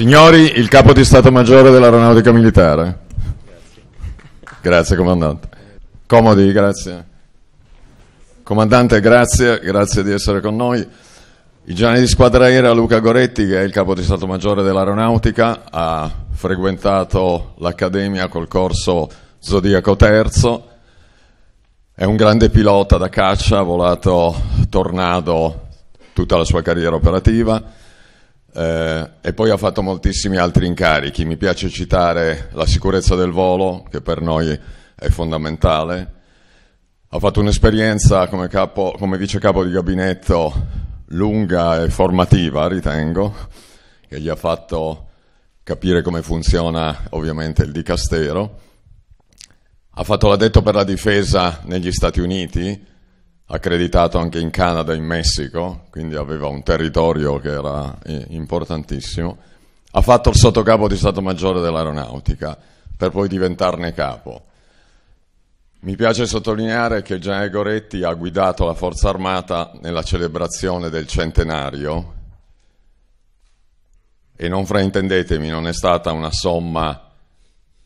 Signori, il capo di Stato Maggiore dell'Aeronautica Militare. Grazie. grazie comandante. Comodi, grazie. Comandante, grazie, grazie di essere con noi. Il generale di squadra aerea Luca Goretti, che è il capo di Stato Maggiore dell'Aeronautica, ha frequentato l'Accademia col corso Zodiaco III, è un grande pilota da caccia, ha volato Tornado tutta la sua carriera operativa, eh, e poi ha fatto moltissimi altri incarichi. Mi piace citare la sicurezza del volo, che per noi è fondamentale. Ha fatto un'esperienza come, capo, come vice capo di gabinetto lunga e formativa, ritengo, che gli ha fatto capire come funziona ovviamente il dicastero. Ha fatto l'addetto per la difesa negli Stati Uniti, accreditato anche in Canada e in Messico, quindi aveva un territorio che era eh, importantissimo, ha fatto il sottocapo di Stato Maggiore dell'Aeronautica per poi diventarne capo. Mi piace sottolineare che Gianni Goretti ha guidato la Forza Armata nella celebrazione del centenario e non fraintendetemi, non è stata una somma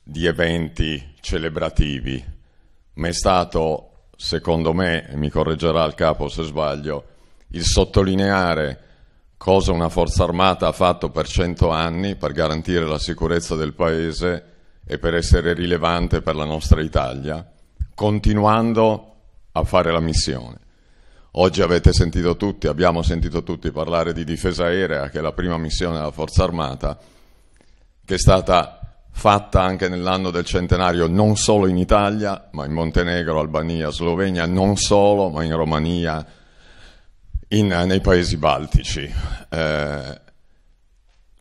di eventi celebrativi, ma è stato secondo me, e mi correggerà il capo se sbaglio, il sottolineare cosa una forza armata ha fatto per cento anni per garantire la sicurezza del paese e per essere rilevante per la nostra Italia, continuando a fare la missione. Oggi avete sentito tutti, abbiamo sentito tutti parlare di difesa aerea, che è la prima missione della Forza Armata, che è stata fatta anche nell'anno del centenario non solo in Italia, ma in Montenegro, Albania, Slovenia, non solo, ma in Romania, in, eh, nei paesi baltici. Eh,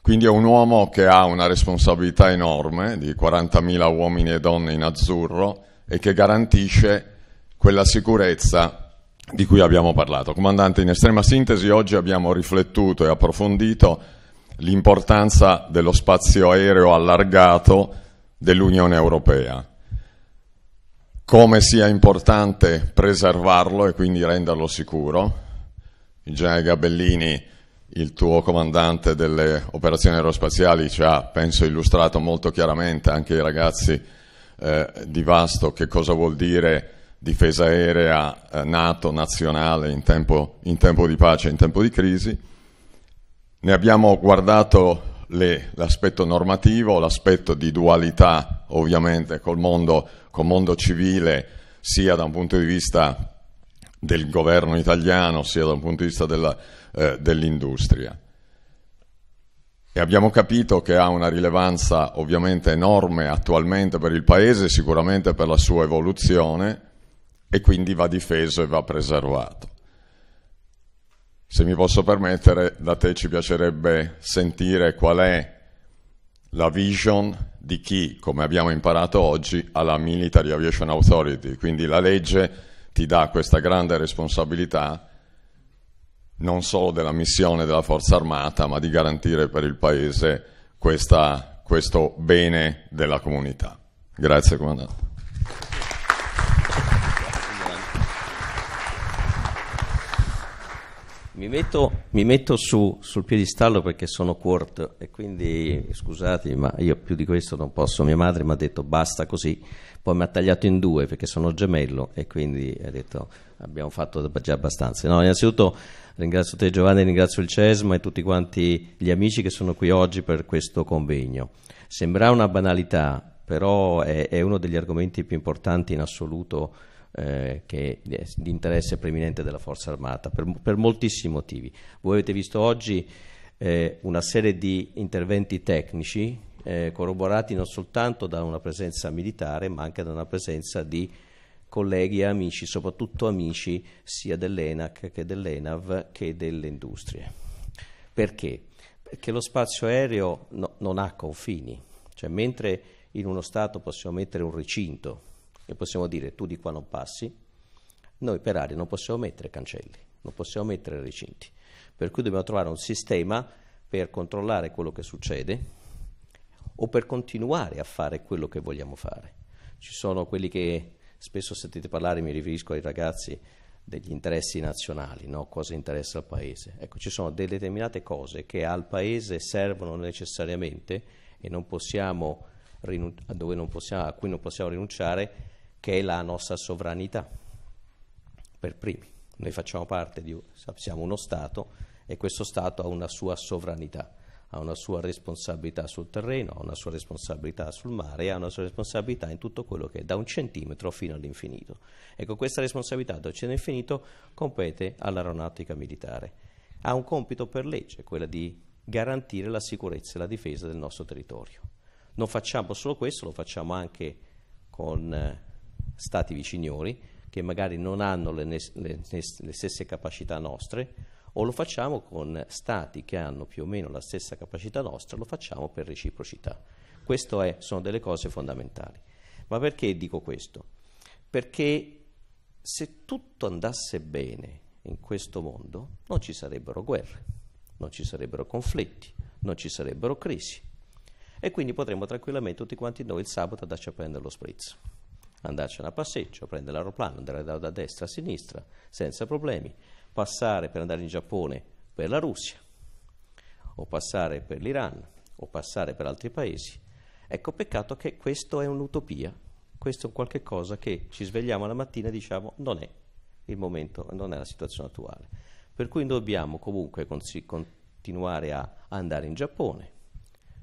quindi è un uomo che ha una responsabilità enorme di 40.000 uomini e donne in azzurro e che garantisce quella sicurezza di cui abbiamo parlato. Comandante, in estrema sintesi oggi abbiamo riflettuto e approfondito l'importanza dello spazio aereo allargato dell'Unione Europea, come sia importante preservarlo e quindi renderlo sicuro. Il generale Gabellini, il tuo comandante delle operazioni aerospaziali, ci ha, penso, illustrato molto chiaramente anche ai ragazzi eh, di Vasto che cosa vuol dire difesa aerea eh, NATO, nazionale in tempo, in tempo di pace, in tempo di crisi ne abbiamo guardato l'aspetto normativo, l'aspetto di dualità ovviamente col mondo, col mondo civile, sia da un punto di vista del governo italiano, sia da un punto di vista eh, dell'industria. Eh, dell e abbiamo capito che ha una rilevanza ovviamente enorme attualmente per il Paese, sicuramente per la sua evoluzione, e quindi va difeso e va preservato se mi posso permettere, da te ci piacerebbe sentire qual è la vision di chi, come abbiamo imparato oggi, ha la Military Aviation Authority. Quindi la legge ti dà questa grande responsabilità non solo della missione della Forza Armata, ma di garantire per il Paese questa, questo bene della comunità. Grazie, Comandante. Mi metto, mi metto su, sul piedistallo perché sono court e quindi scusate, ma io più di questo non posso. Mia madre mi ha detto basta così, poi mi ha tagliato in due perché sono gemello e quindi ha detto abbiamo fatto già abbastanza. No, innanzitutto ringrazio te Giovanni, ringrazio il CESMA e tutti quanti gli amici che sono qui oggi per questo convegno. Sembra una banalità, però è, è uno degli argomenti più importanti in assoluto eh, che è di interesse preminente della Forza Armata, per, per moltissimi motivi. Voi avete visto oggi eh, una serie di interventi tecnici eh, corroborati non soltanto da una presenza militare, ma anche da una presenza di colleghi e amici, soprattutto amici sia dell'ENAC che dell'ENAV che delle industrie. Perché? Perché lo spazio aereo no, non ha confini, cioè mentre in uno Stato possiamo mettere un recinto e possiamo dire tu di qua non passi, noi per aria non possiamo mettere cancelli, non possiamo mettere recinti, per cui dobbiamo trovare un sistema per controllare quello che succede o per continuare a fare quello che vogliamo fare. Ci sono quelli che spesso sentite parlare, mi riferisco ai ragazzi, degli interessi nazionali, no? cosa interessa al Paese. Ecco, ci sono delle determinate cose che al Paese servono necessariamente e non possiamo possiamo, a cui non possiamo rinunciare, che è la nostra sovranità, per primi. Noi facciamo parte di, siamo uno Stato e questo Stato ha una sua sovranità, ha una sua responsabilità sul terreno, ha una sua responsabilità sul mare, ha una sua responsabilità in tutto quello che è da un centimetro fino all'infinito. Ecco, questa responsabilità da un centimetro all'infinito compete all'aeronautica militare. Ha un compito per legge, quella di garantire la sicurezza e la difesa del nostro territorio. Non facciamo solo questo, lo facciamo anche con eh, stati viciniori che magari non hanno le, le, le stesse capacità nostre o lo facciamo con stati che hanno più o meno la stessa capacità nostra, lo facciamo per reciprocità. Queste sono delle cose fondamentali. Ma perché dico questo? Perché se tutto andasse bene in questo mondo non ci sarebbero guerre, non ci sarebbero conflitti, non ci sarebbero crisi e quindi potremo tranquillamente tutti quanti noi il sabato andarci a prendere lo spritz andarci a una passeggio, prendere l'aeroplano, andare da, da destra a sinistra senza problemi, passare per andare in Giappone per la Russia, o passare per l'Iran, o passare per altri paesi. Ecco, peccato che questo è un'utopia, questo è qualche cosa che ci svegliamo la mattina e diciamo non è il momento, non è la situazione attuale. Per cui dobbiamo comunque continuare a andare in Giappone,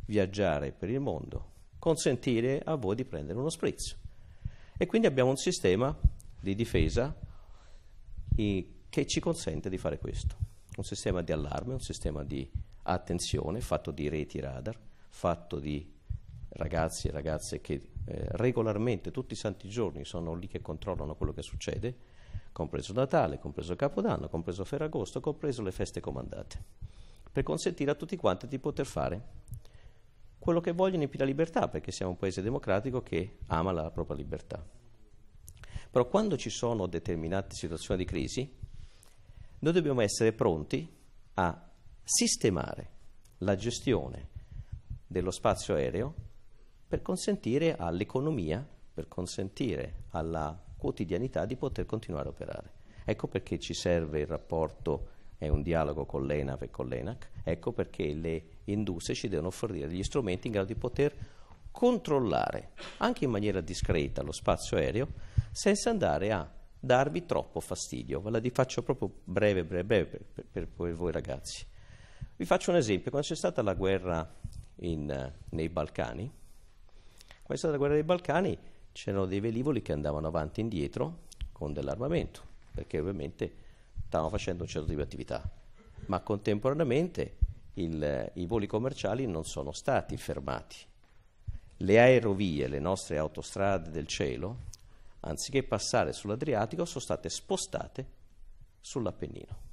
viaggiare per il mondo, consentire a voi di prendere uno spritz. E quindi abbiamo un sistema di difesa che ci consente di fare questo. Un sistema di allarme, un sistema di attenzione fatto di reti radar, fatto di ragazzi e ragazze che eh, regolarmente tutti i santi giorni sono lì che controllano quello che succede, compreso Natale, compreso Capodanno, compreso Ferragosto, compreso le feste comandate, per consentire a tutti quanti di poter fare quello che vogliono in più libertà, perché siamo un paese democratico che ama la propria libertà. Però quando ci sono determinate situazioni di crisi, noi dobbiamo essere pronti a sistemare la gestione dello spazio aereo per consentire all'economia, per consentire alla quotidianità di poter continuare a operare. Ecco perché ci serve il rapporto e un dialogo con l'ENAV e con l'ENAC, ecco perché le industrie ci devono fornire gli strumenti in grado di poter controllare anche in maniera discreta lo spazio aereo senza andare a darvi troppo fastidio. Ve la faccio proprio breve, breve, breve per, per, per, voi ragazzi. Vi faccio un esempio. Quando c'è stata la guerra in, nei Balcani, quando è stata la guerra nei Balcani c'erano dei velivoli che andavano avanti e indietro con dell'armamento, perché ovviamente stavano facendo un certo tipo di attività, ma contemporaneamente il, i voli commerciali non sono stati fermati. Le aerovie, le nostre autostrade del cielo, anziché passare sull'Adriatico, sono state spostate sull'Appennino.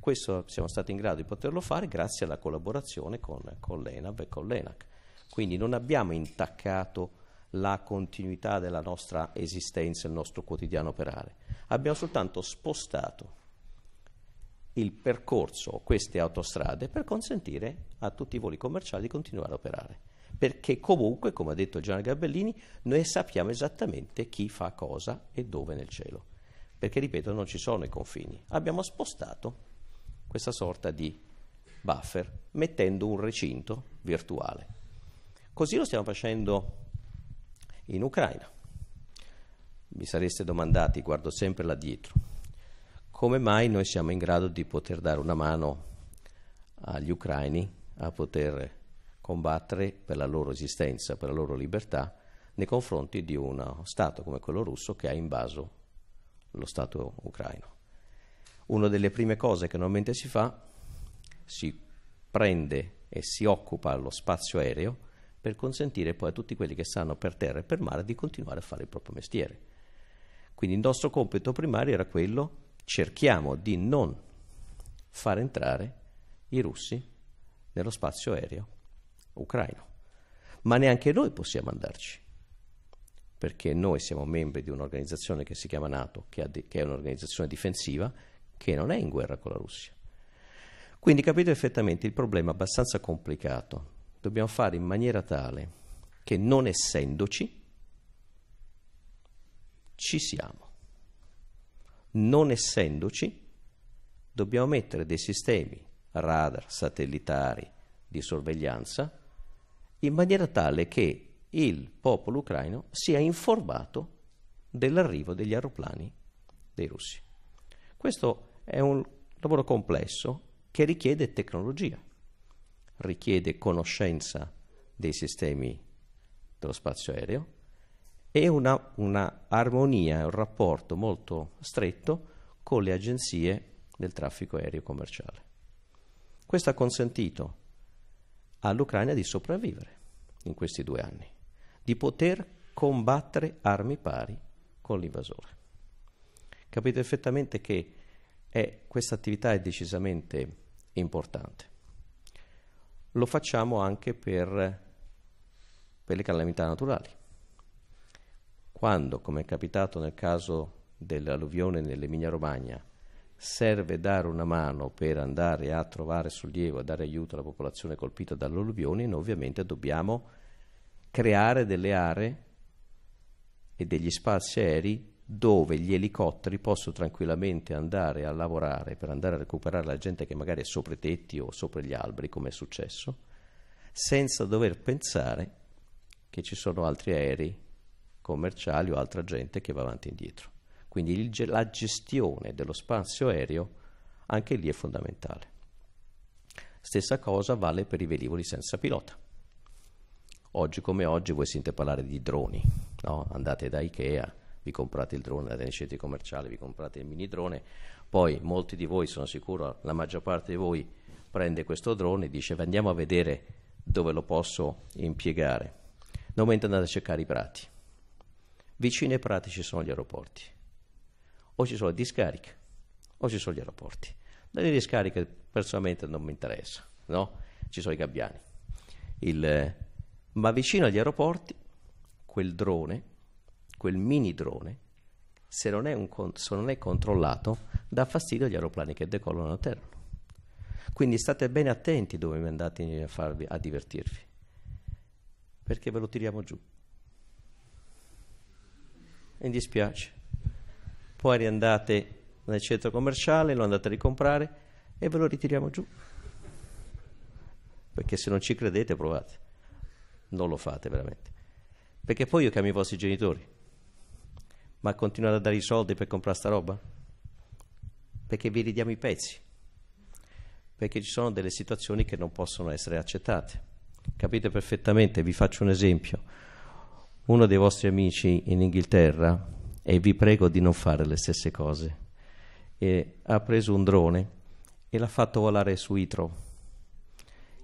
Questo siamo stati in grado di poterlo fare grazie alla collaborazione con, con l'ENAV e con l'ENAC. Quindi non abbiamo intaccato la continuità della nostra esistenza, il nostro quotidiano operare. Abbiamo soltanto spostato il percorso, queste autostrade, per consentire a tutti i voli commerciali di continuare a operare. Perché comunque, come ha detto Gianni Gabellini, noi sappiamo esattamente chi fa cosa e dove nel cielo. Perché, ripeto, non ci sono i confini. Abbiamo spostato questa sorta di buffer mettendo un recinto virtuale. Così lo stiamo facendo in Ucraina. Mi sareste domandati, guardo sempre là dietro come mai noi siamo in grado di poter dare una mano agli ucraini a poter combattere per la loro esistenza, per la loro libertà, nei confronti di uno Stato come quello russo che ha invaso lo Stato ucraino. Una delle prime cose che normalmente si fa, si prende e si occupa lo spazio aereo per consentire poi a tutti quelli che stanno per terra e per mare di continuare a fare il proprio mestiere. Quindi il nostro compito primario era quello cerchiamo di non far entrare i russi nello spazio aereo ucraino. Ma neanche noi possiamo andarci, perché noi siamo membri di un'organizzazione che si chiama NATO, che, de- che è un'organizzazione difensiva, che non è in guerra con la Russia. Quindi capite perfettamente il problema è abbastanza complicato. Dobbiamo fare in maniera tale che non essendoci, ci siamo non essendoci, dobbiamo mettere dei sistemi radar, satellitari, di sorveglianza, in maniera tale che il popolo ucraino sia informato dell'arrivo degli aeroplani dei russi. Questo è un lavoro complesso che richiede tecnologia, richiede conoscenza dei sistemi dello spazio aereo, e una, una armonia, un rapporto molto stretto con le agenzie del traffico aereo commerciale. Questo ha consentito all'Ucraina di sopravvivere in questi due anni, di poter combattere armi pari con l'invasore. Capite perfettamente che eh, questa attività è decisamente importante. Lo facciamo anche per, per le calamità naturali quando, come è capitato nel caso dell'alluvione nell'Emilia Romagna, serve dare una mano per andare a trovare sollievo, a dare aiuto alla popolazione colpita dall'alluvione, noi ovviamente dobbiamo creare delle aree e degli spazi aerei dove gli elicotteri possono tranquillamente andare a lavorare per andare a recuperare la gente che magari è sopra i tetti o sopra gli alberi, come è successo, senza dover pensare che ci sono altri aerei commerciali o altra gente che va avanti e indietro. Quindi il, la gestione dello spazio aereo anche lì è fondamentale. Stessa cosa vale per i velivoli senza pilota. Oggi come oggi voi sentite parlare di droni, no? andate da Ikea, vi comprate il drone, andate nei centri commerciali, vi comprate il mini drone, poi molti di voi, sono sicuro, la maggior parte di voi prende questo drone e dice andiamo a vedere dove lo posso impiegare. No, momento andate a cercare i prati, vicini ai pratici sono gli aeroporti, o ci sono le discariche, o ci sono gli aeroporti. Dalle discariche personalmente non mi interessa, no? Ci sono i gabbiani. Il, ma vicino agli aeroporti quel drone, quel mini drone, se non, è, con, se non è controllato, dà fastidio agli aeroplani che decollano a terra. Quindi state bene attenti dove andate a, farvi, a divertirvi, perché ve lo tiriamo giù mi dispiace. Poi riandate nel centro commerciale, lo andate a ricomprare e ve lo ritiriamo giù. Perché se non ci credete provate. Non lo fate veramente. Perché poi io chiamo i vostri genitori. Ma continuate a dare i soldi per comprare sta roba? Perché vi ridiamo i pezzi. Perché ci sono delle situazioni che non possono essere accettate. Capite perfettamente, vi faccio un esempio uno dei vostri amici in Inghilterra, e vi prego di non fare le stesse cose, e ha preso un drone e l'ha fatto volare su Itro.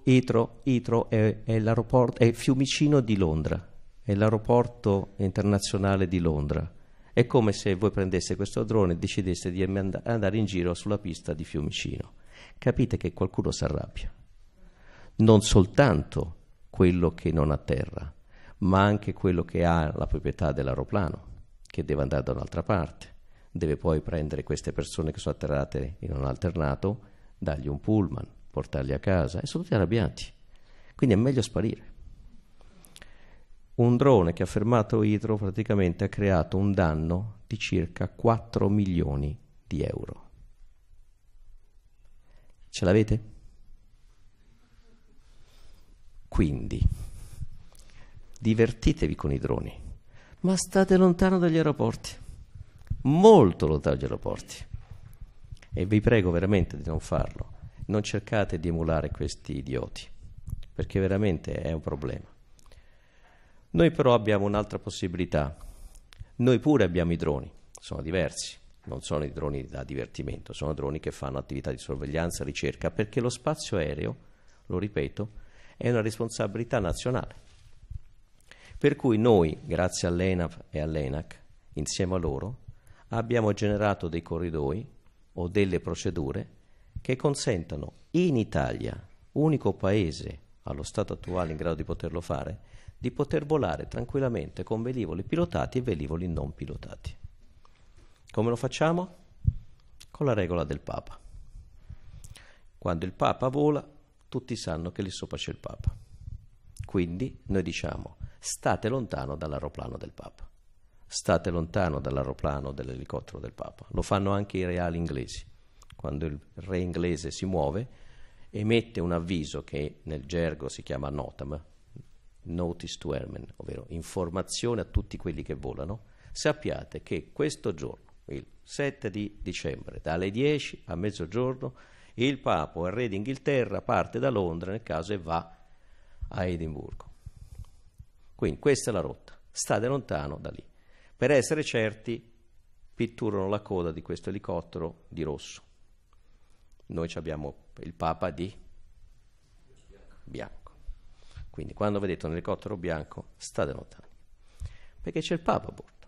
Itro, Itro è, è, l'aeroporto, è Fiumicino di Londra, è l'aeroporto internazionale di Londra. È come se voi prendeste questo drone e decideste di andare in giro sulla pista di Fiumicino. Capite che qualcuno si arrabbia. Non soltanto quello che non atterra, ma anche quello che ha la proprietà dell'aeroplano, che deve andare da un'altra parte, deve poi prendere queste persone che sono atterrate in un alternato, dargli un pullman, portarli a casa e sono tutti arrabbiati. Quindi è meglio sparire. Un drone che ha fermato Idro praticamente ha creato un danno di circa 4 milioni di euro. Ce l'avete? Quindi divertitevi con i droni, ma state lontano dagli aeroporti, molto lontano dagli aeroporti. E vi prego veramente di non farlo. Non cercate di emulare questi idioti, perché veramente è un problema. Noi però abbiamo un'altra possibilità. Noi pure abbiamo i droni, sono diversi. Non sono i droni da divertimento, sono droni che fanno attività di sorveglianza, ricerca, perché lo spazio aereo, lo ripeto, è una responsabilità nazionale per cui noi, grazie all'ENAV e all'ENAC, insieme a loro, abbiamo generato dei corridoi o delle procedure che consentano in Italia, unico paese allo stato attuale in grado di poterlo fare, di poter volare tranquillamente con velivoli pilotati e velivoli non pilotati. Come lo facciamo? Con la regola del Papa. Quando il Papa vola, tutti sanno che lì sopra c'è il Papa. Quindi noi diciamo state lontano dall'aeroplano del Papa, state lontano dall'aeroplano dell'elicottero del Papa. Lo fanno anche i reali inglesi. Quando il re inglese si muove, emette un avviso che nel gergo si chiama notam, notice to airmen, ovvero informazione a tutti quelli che volano, sappiate che questo giorno, il 7 di dicembre, dalle 10 a mezzogiorno, il Papa, o il Re d'Inghilterra, parte da Londra nel caso e va a Edimburgo. Quindi questa è la rotta, state lontano da lì. Per essere certi, pitturano la coda di questo elicottero di rosso. Noi abbiamo il Papa di bianco. Quindi quando vedete un elicottero bianco, state lontani. Perché c'è il Papa a bordo.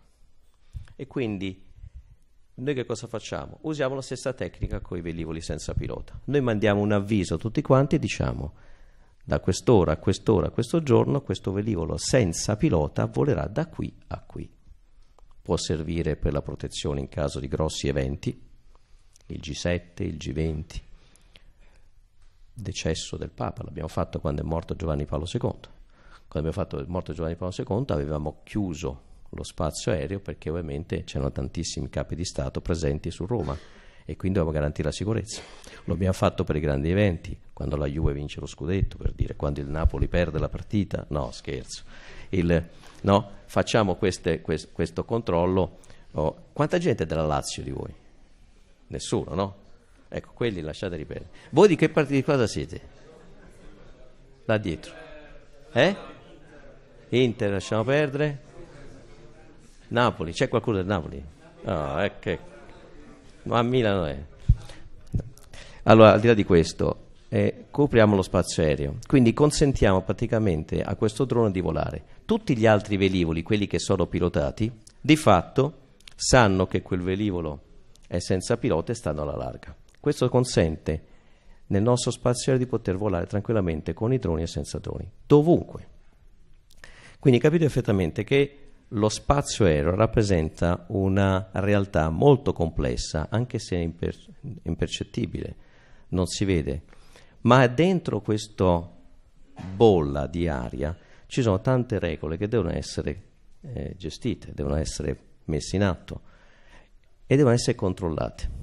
E quindi noi che cosa facciamo? Usiamo la stessa tecnica con i velivoli senza pilota. Noi mandiamo un avviso a tutti quanti e diciamo da quest'ora a quest'ora a questo giorno questo velivolo senza pilota volerà da qui a qui. Può servire per la protezione in caso di grossi eventi, il G7, il G20, decesso del Papa, l'abbiamo fatto quando è morto Giovanni Paolo II. Quando abbiamo fatto il morto Giovanni Paolo II avevamo chiuso lo spazio aereo perché ovviamente c'erano tantissimi capi di Stato presenti su Roma e quindi dobbiamo garantire la sicurezza. Lo abbiamo fatto per i grandi eventi, quando la Juve vince lo scudetto, per dire, quando il Napoli perde la partita, no scherzo, il, no, facciamo queste, quest, questo controllo. Oh, quanta gente è della Lazio di voi? Nessuno, no? Ecco, quelli lasciate ripetere. Voi di che parte di cosa siete? Là dietro. Eh? Inter, lasciamo perdere. Napoli, c'è qualcuno del Napoli? No, oh, ah, ecco. Eh, ecco ma a Milano è. Allora, al di là di questo, eh, copriamo lo spazio aereo, quindi consentiamo praticamente a questo drone di volare. Tutti gli altri velivoli, quelli che sono pilotati, di fatto sanno che quel velivolo è senza pilota e stanno alla larga. Questo consente nel nostro spazio aereo di poter volare tranquillamente con i droni e senza droni, dovunque. Quindi capite perfettamente che lo spazio aereo rappresenta una realtà molto complessa, anche se imper impercettibile, non si vede, ma dentro questa bolla di aria ci sono tante regole che devono essere eh, gestite, devono essere messe in atto e devono essere controllate.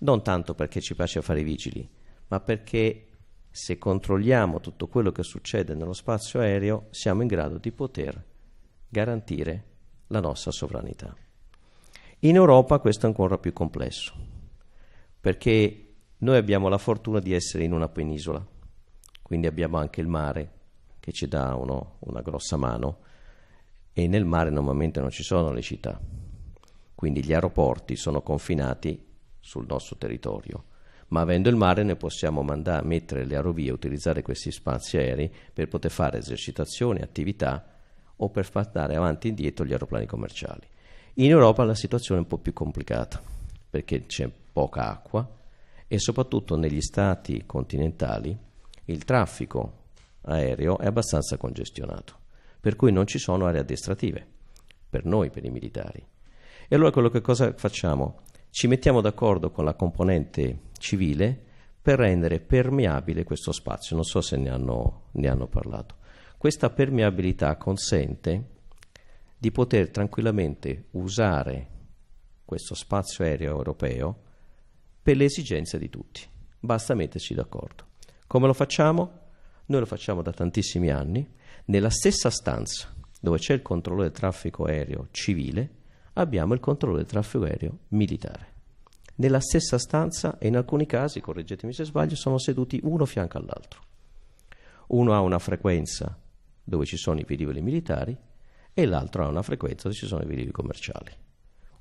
Non tanto perché ci piace fare i vigili, ma perché se controlliamo tutto quello che succede nello spazio aereo siamo in grado di poter garantire la nostra sovranità. In Europa questo è ancora più complesso, perché noi abbiamo la fortuna di essere in una penisola, quindi abbiamo anche il mare che ci dà uno, una grossa mano e nel mare normalmente non ci sono le città, quindi gli aeroporti sono confinati sul nostro territorio, ma avendo il mare ne possiamo mandare, mettere le aerovie, utilizzare questi spazi aerei per poter fare esercitazioni, attività o per far andare avanti e indietro gli aeroplani commerciali. In Europa la situazione è un po' più complicata perché c'è poca acqua e soprattutto negli stati continentali il traffico aereo è abbastanza congestionato, per cui non ci sono aree addestrative per noi, per i militari. E allora quello che cosa facciamo? Ci mettiamo d'accordo con la componente civile per rendere permeabile questo spazio, non so se ne hanno, ne hanno parlato. Questa permeabilità consente di poter tranquillamente usare questo spazio aereo europeo per le esigenze di tutti. Basta metterci d'accordo. Come lo facciamo? Noi lo facciamo da tantissimi anni, nella stessa stanza dove c'è il controllo del traffico aereo civile, abbiamo il controllo del traffico aereo militare. Nella stessa stanza e in alcuni casi, correggetemi se sbaglio, sono seduti uno fianco all'altro. Uno ha una frequenza dove ci sono i velivoli militari e l'altro ha una frequenza dove ci sono i velivoli commerciali.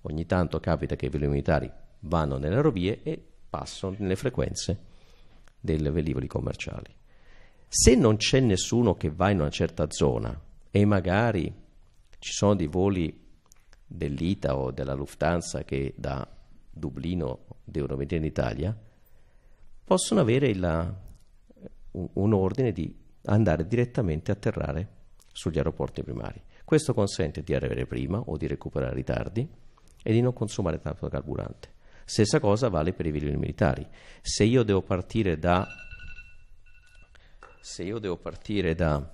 Ogni tanto capita che i velivoli militari vanno nelle rovie e passano nelle frequenze dei velivoli commerciali. Se non c'è nessuno che va in una certa zona e magari ci sono dei voli dell'ITA o della Lufthansa che da Dublino devono venire in Italia, possono avere la, un, un ordine di andare direttamente a atterrare sugli aeroporti primari. Questo consente di arrivare prima o di recuperare ritardi e di non consumare tanto carburante. Stessa cosa vale per i velivoli militari. Se io devo partire da se io devo partire da,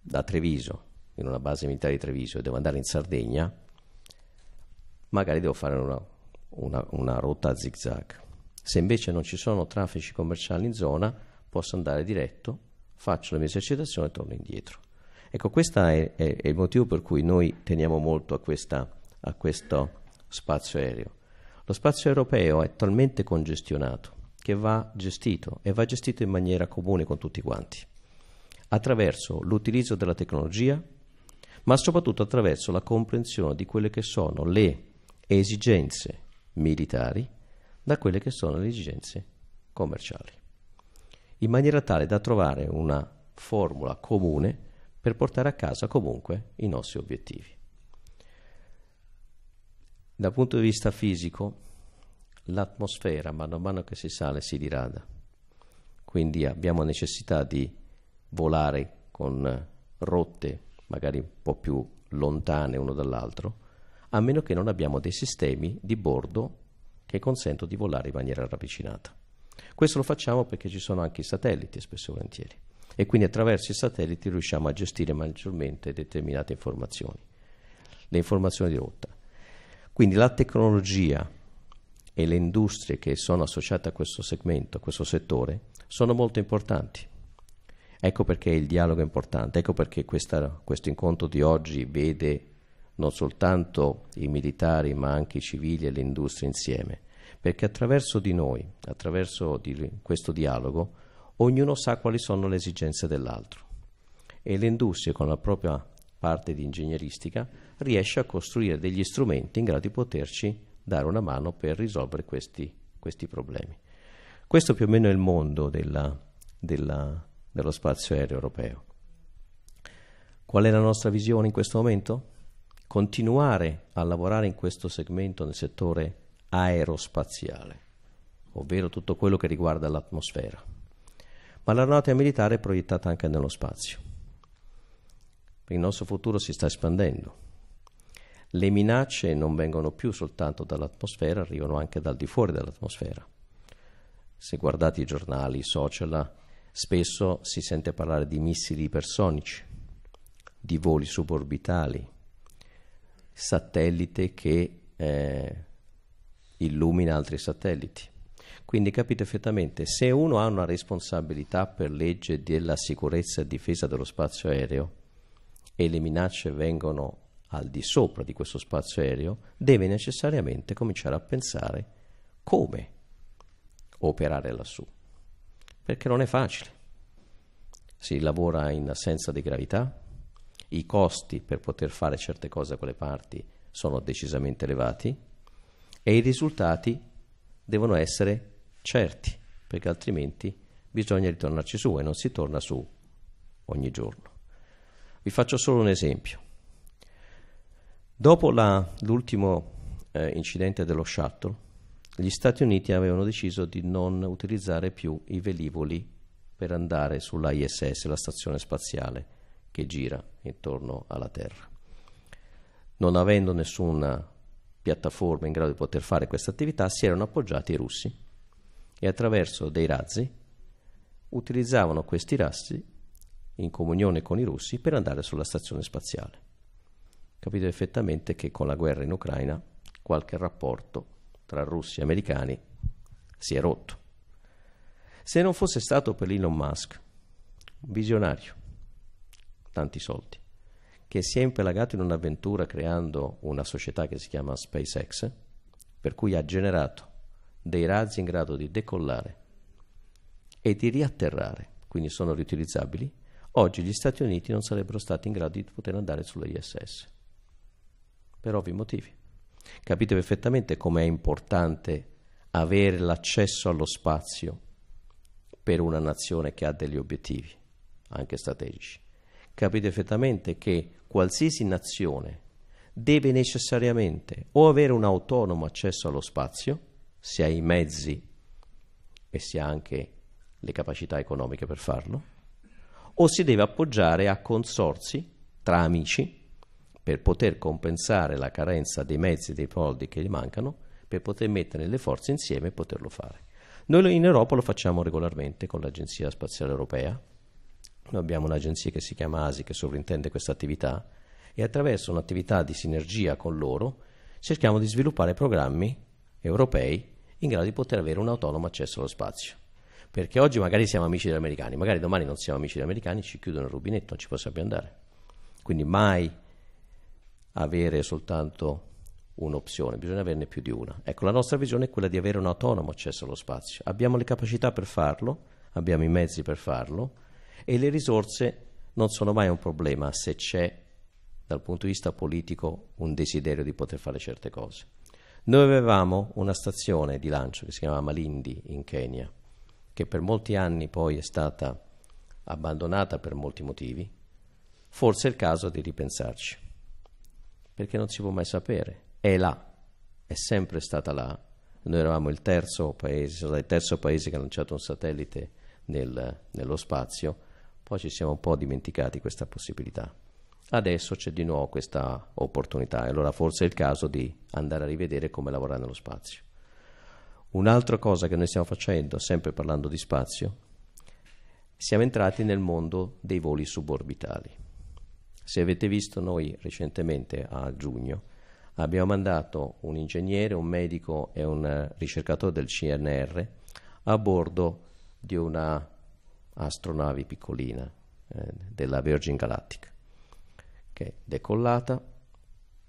da Treviso, in una base militare di Treviso e devo andare in Sardegna, magari devo fare una, una, una rotta a zig Se invece non ci sono traffici commerciali in zona, posso andare diretto, faccio la mia esercitazione e torno indietro. Ecco, questo è, è, è, il motivo per cui noi teniamo molto a, questa, a questo spazio aereo. Lo spazio europeo è talmente congestionato che va gestito e va gestito in maniera comune con tutti quanti, attraverso l'utilizzo della tecnologia, ma soprattutto attraverso la comprensione di quelle che sono le esigenze militari da quelle che sono le esigenze commerciali in maniera tale da trovare una formula comune per portare a casa comunque i nostri obiettivi. Dal punto di vista fisico, l'atmosfera mano a mano che si sale si dirada, quindi abbiamo necessità di volare con rotte magari un po' più lontane uno dall'altro, a meno che non abbiamo dei sistemi di bordo che consentono di volare in maniera ravvicinata. Questo lo facciamo perché ci sono anche i satelliti spesso e volentieri e quindi attraverso i satelliti riusciamo a gestire maggiormente determinate informazioni, le informazioni di rotta. Quindi la tecnologia e le industrie che sono associate a questo segmento, a questo settore, sono molto importanti. Ecco perché il dialogo è importante, ecco perché questa, questo incontro di oggi vede non soltanto i militari ma anche i civili e le industrie insieme perché attraverso di noi, attraverso di questo dialogo, ognuno sa quali sono le esigenze dell'altro e l'industria con la propria parte di ingegneristica riesce a costruire degli strumenti in grado di poterci dare una mano per risolvere questi, questi problemi. Questo più o meno è il mondo della, della, dello spazio aereo europeo. Qual è la nostra visione in questo momento? Continuare a lavorare in questo segmento nel settore aerospaziale, ovvero tutto quello che riguarda l'atmosfera. Ma l'aeronautica militare è proiettata anche nello spazio. Il nostro futuro si sta espandendo. Le minacce non vengono più soltanto dall'atmosfera, arrivano anche dal di fuori dell'atmosfera. Se guardate i giornali, i social, spesso si sente parlare di missili ipersonici, di voli suborbitali, satellite che eh, illumina altri satelliti. Quindi capite effettivamente, se uno ha una responsabilità per legge della sicurezza e difesa dello spazio aereo e le minacce vengono al di sopra di questo spazio aereo, deve necessariamente cominciare a pensare come operare lassù, perché non è facile. Si lavora in assenza di gravità, i costi per poter fare certe cose a quelle parti sono decisamente elevati e i risultati devono essere certi, perché altrimenti bisogna ritornarci su e non si torna su ogni giorno. Vi faccio solo un esempio. Dopo la, l'ultimo eh, incidente dello shuttle, gli Stati Uniti avevano deciso di non utilizzare più i velivoli per andare sull'ISS, la stazione spaziale che gira intorno alla Terra. Non avendo nessuna piattaforme in grado di poter fare questa attività si erano appoggiati ai russi e attraverso dei razzi utilizzavano questi razzi in comunione con i russi per andare sulla stazione spaziale. Capite perfettamente che con la guerra in Ucraina qualche rapporto tra russi e americani si è rotto. Se non fosse stato per Elon Musk, un visionario, tanti soldi, che si è impelagato in un'avventura creando una società che si chiama SpaceX, per cui ha generato dei razzi in grado di decollare e di riatterrare, quindi sono riutilizzabili, oggi gli Stati Uniti non sarebbero stati in grado di poter andare sull'ISS, per ovvi motivi. Capite perfettamente com'è importante avere l'accesso allo spazio per una nazione che ha degli obiettivi, anche strategici capite perfettamente che qualsiasi nazione deve necessariamente o avere un autonomo accesso allo spazio, se ha i mezzi e se ha anche le capacità economiche per farlo, o si deve appoggiare a consorsi tra amici per poter compensare la carenza dei mezzi e dei soldi che gli mancano, per poter mettere le forze insieme e poterlo fare. Noi in Europa lo facciamo regolarmente con l'Agenzia Spaziale Europea, noi abbiamo un'agenzia che si chiama ASI che sovrintende questa attività e attraverso un'attività di sinergia con loro cerchiamo di sviluppare programmi europei in grado di poter avere un autonomo accesso allo spazio. Perché oggi magari siamo amici degli americani, magari domani non siamo amici degli americani, ci chiudono il rubinetto, non ci possiamo più andare. Quindi mai avere soltanto un'opzione, bisogna averne più di una. Ecco, la nostra visione è quella di avere un autonomo accesso allo spazio. Abbiamo le capacità per farlo, abbiamo i mezzi per farlo, e le risorse non sono mai un problema se c'è dal punto di vista politico un desiderio di poter fare certe cose. Noi avevamo una stazione di lancio che si chiamava Malindi in Kenya, che per molti anni poi è stata abbandonata per molti motivi, forse è il caso di ripensarci, perché non si può mai sapere, è là, è sempre stata là. Noi eravamo il terzo paese, cioè il terzo paese che ha lanciato un satellite nel, nello spazio, poi ci siamo un po' dimenticati questa possibilità. Adesso c'è di nuovo questa opportunità e allora forse è il caso di andare a rivedere come lavorare nello spazio. Un'altra cosa che noi stiamo facendo, sempre parlando di spazio, siamo entrati nel mondo dei voli suborbitali. Se avete visto noi recentemente a giugno abbiamo mandato un ingegnere, un medico e un ricercatore del CNR a bordo di una astronave piccolina eh, della Virgin Galactic, che è decollata,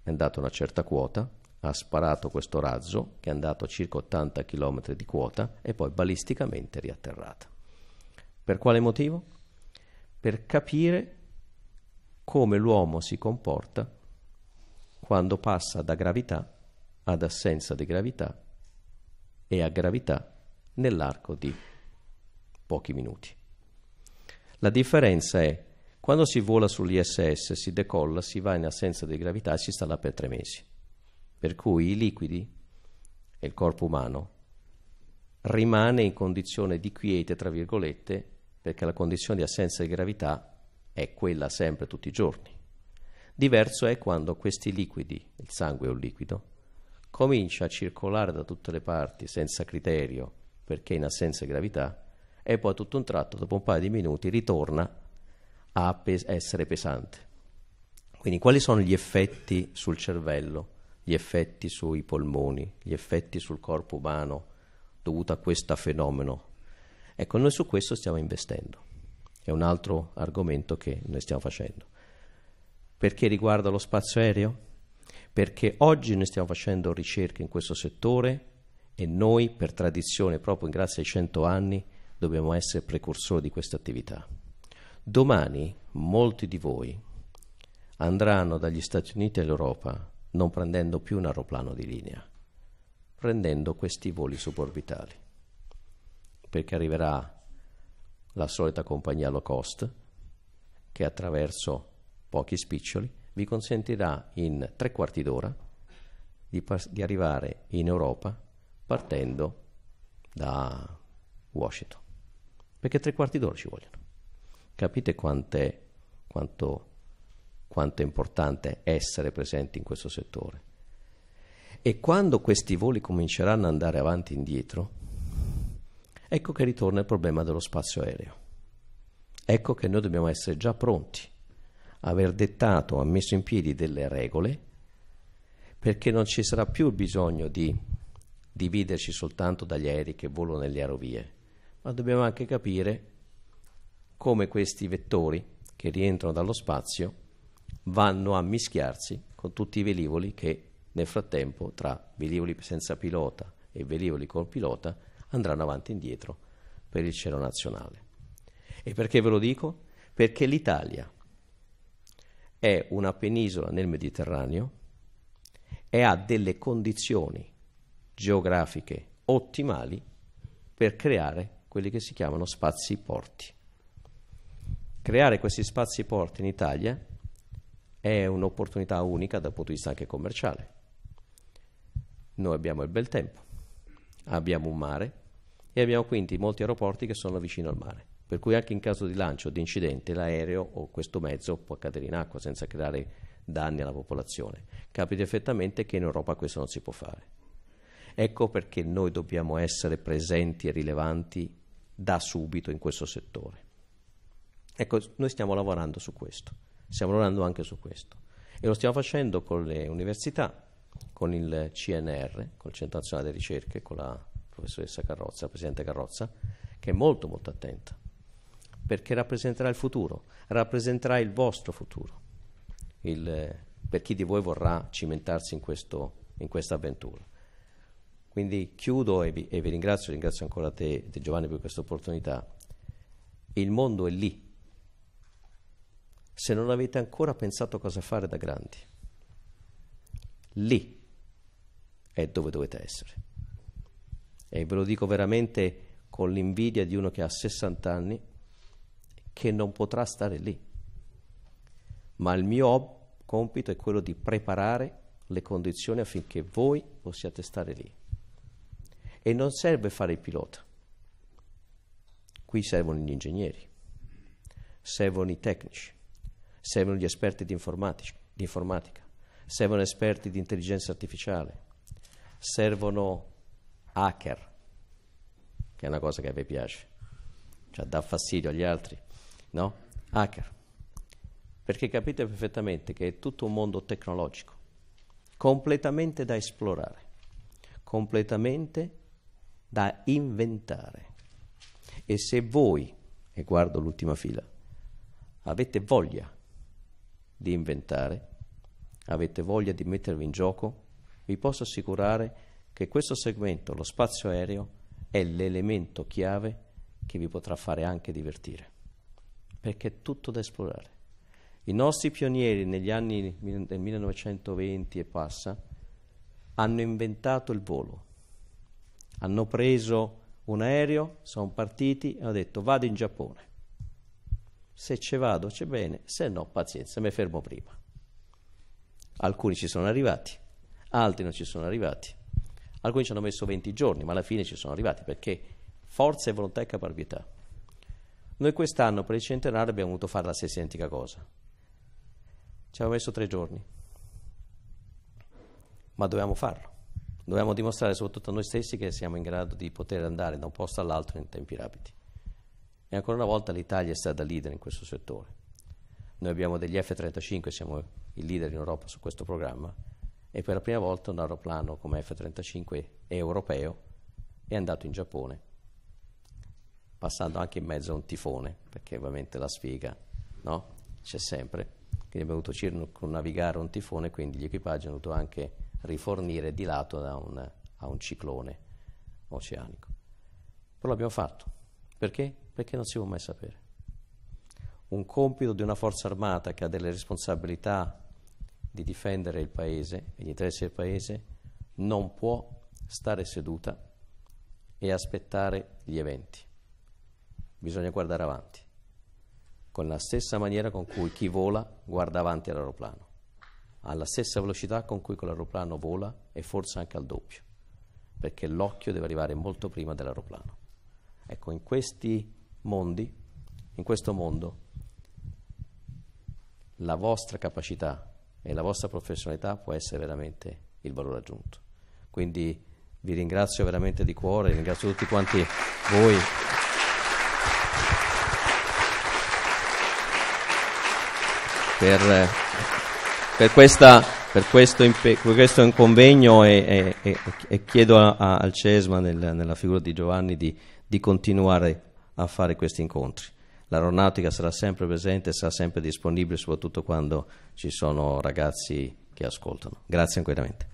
è andata a una certa quota, ha sparato questo razzo che è andato a circa 80 km di quota e poi balisticamente riatterrata. Per quale motivo? Per capire come l'uomo si comporta quando passa da gravità ad assenza di gravità e a gravità nell'arco di pochi minuti. La differenza è quando si vola sull'ISS, si decolla, si va in assenza di gravità e si sta là per tre mesi. Per cui i liquidi e il corpo umano rimane in condizione di quiete, tra virgolette, perché la condizione di assenza di gravità è quella sempre tutti i giorni. Diverso è quando questi liquidi, il sangue è un liquido, comincia a circolare da tutte le parti senza criterio perché in assenza di gravità e poi tutto un tratto, dopo un paio di minuti, ritorna a pes- essere pesante. Quindi quali sono gli effetti sul cervello, gli effetti sui polmoni, gli effetti sul corpo umano dovuti a questo fenomeno? Ecco, noi su questo stiamo investendo. È un altro argomento che noi stiamo facendo. Perché riguarda lo spazio aereo? Perché oggi noi stiamo facendo ricerche in questo settore e noi per tradizione, proprio grazie ai cento anni, dobbiamo essere precursori di questa attività. Domani molti di voi andranno dagli Stati Uniti all'Europa non prendendo più un aeroplano di linea, prendendo questi voli suborbitali, perché arriverà la solita compagnia low cost che attraverso pochi spiccioli vi consentirà in tre quarti d'ora di, di arrivare in Europa partendo da Washington perché tre quarti d'ora ci vogliono. Capite quant'è, quanto, quanto è importante essere presenti in questo settore? E quando questi voli cominceranno ad andare avanti e indietro, ecco che ritorna il problema dello spazio aereo. Ecco che noi dobbiamo essere già pronti, aver dettato, messo in piedi delle regole, perché non ci sarà più bisogno di dividerci soltanto dagli aerei che volano nelle aerovie, ma dobbiamo anche capire come questi vettori che rientrano dallo spazio vanno a mischiarsi con tutti i velivoli che nel frattempo tra velivoli senza pilota e velivoli col pilota andranno avanti e indietro per il cielo nazionale. E perché ve lo dico? Perché l'Italia è una penisola nel Mediterraneo e ha delle condizioni geografiche ottimali per creare quelli che si chiamano spazi porti. Creare questi spazi porti in Italia è un'opportunità unica dal punto di vista anche commerciale. Noi abbiamo il bel tempo, abbiamo un mare e abbiamo quindi molti aeroporti che sono vicino al mare, per cui anche in caso di lancio, o di incidente, l'aereo o questo mezzo può cadere in acqua senza creare danni alla popolazione. Capite effettivamente che in Europa questo non si può fare. Ecco perché noi dobbiamo essere presenti e rilevanti da subito in questo settore. Ecco, noi stiamo lavorando su questo, stiamo lavorando anche su questo e lo stiamo facendo con le università, con il CNR, con il Centro Nazionale di Ricerche, con la professoressa Carrozza, la Presidente Carrozza, che è molto molto attenta, perché rappresenterà il futuro, rappresenterà il vostro futuro, il, per chi di voi vorrà cimentarsi in, in questa avventura. Quindi chiudo e vi, e vi ringrazio, ringrazio ancora te, te Giovanni per questa opportunità. Il mondo è lì. Se non avete ancora pensato cosa fare da grandi, lì è dove dovete essere. E ve lo dico veramente con l'invidia di uno che ha 60 anni che non potrà stare lì. Ma il mio compito è quello di preparare le condizioni affinché voi possiate stare lì. E non serve fare il pilota. Qui servono gli ingegneri, servono i tecnici, servono gli esperti di, di informatica, servono esperti di intelligenza artificiale, servono hacker, che è una cosa che a me piace, cioè dà fastidio agli altri, no? Hacker. Perché capite perfettamente che è tutto un mondo tecnologico, completamente da esplorare, completamente da inventare. E se voi, e guardo l'ultima fila, avete voglia di inventare, avete voglia di mettervi in gioco, vi posso assicurare che questo segmento, lo spazio aereo, è l'elemento chiave che vi potrà fare anche divertire, perché è tutto da esplorare. I nostri pionieri negli anni del 1920 e passa hanno inventato il volo, hanno preso un aereo, sono partiti e hanno detto vado in Giappone. Se ci vado c'è bene, se no pazienza, mi fermo prima. Alcuni ci sono arrivati, altri non ci sono arrivati. Alcuni ci hanno messo 20 giorni, ma alla fine ci sono arrivati perché forza e volontà e caparbietà. Noi quest'anno per il centenario abbiamo voluto fare la stessa identica cosa. Ci abbiamo messo tre giorni, ma dovevamo farlo dobbiamo dimostrare soprattutto a noi stessi che siamo in grado di poter andare da un posto all'altro in tempi rapidi. E ancora una volta l'Italia è stata leader in questo settore. Noi abbiamo degli F-35, siamo il leader in Europa su questo programma e per la prima volta un aeroplano come F-35 europeo è andato in Giappone, passando anche in mezzo a un tifone, perché ovviamente la sfiga no? c'è sempre. Quindi abbiamo dovuto circonnavigare un tifone, quindi gli equipaggi hanno dovuto anche rifornire di lato a un, a un ciclone oceanico. Però l'abbiamo fatto. Perché? Perché non si può mai sapere. Un compito di una forza armata che ha delle responsabilità di difendere il paese e gli interessi del paese non può stare seduta e aspettare gli eventi. Bisogna guardare avanti, con la stessa maniera con cui chi vola guarda avanti all'aeroplano alla stessa velocità con cui quell'aeroplano vola e forse anche al doppio, perché l'occhio deve arrivare molto prima dell'aeroplano. Ecco, in questi mondi, in questo mondo, la vostra capacità e la vostra professionalità può essere veramente il valore aggiunto. Quindi vi ringrazio veramente di cuore, ringrazio tutti quanti voi. Per, eh, per, questa, per questo, impe- questo convegno e, e, e chiedo a, a, al CESMA nel, nella figura di Giovanni di, di continuare a fare questi incontri. L'aeronautica sarà sempre presente, sarà sempre disponibile, soprattutto quando ci sono ragazzi che ascoltano. Grazie ancora.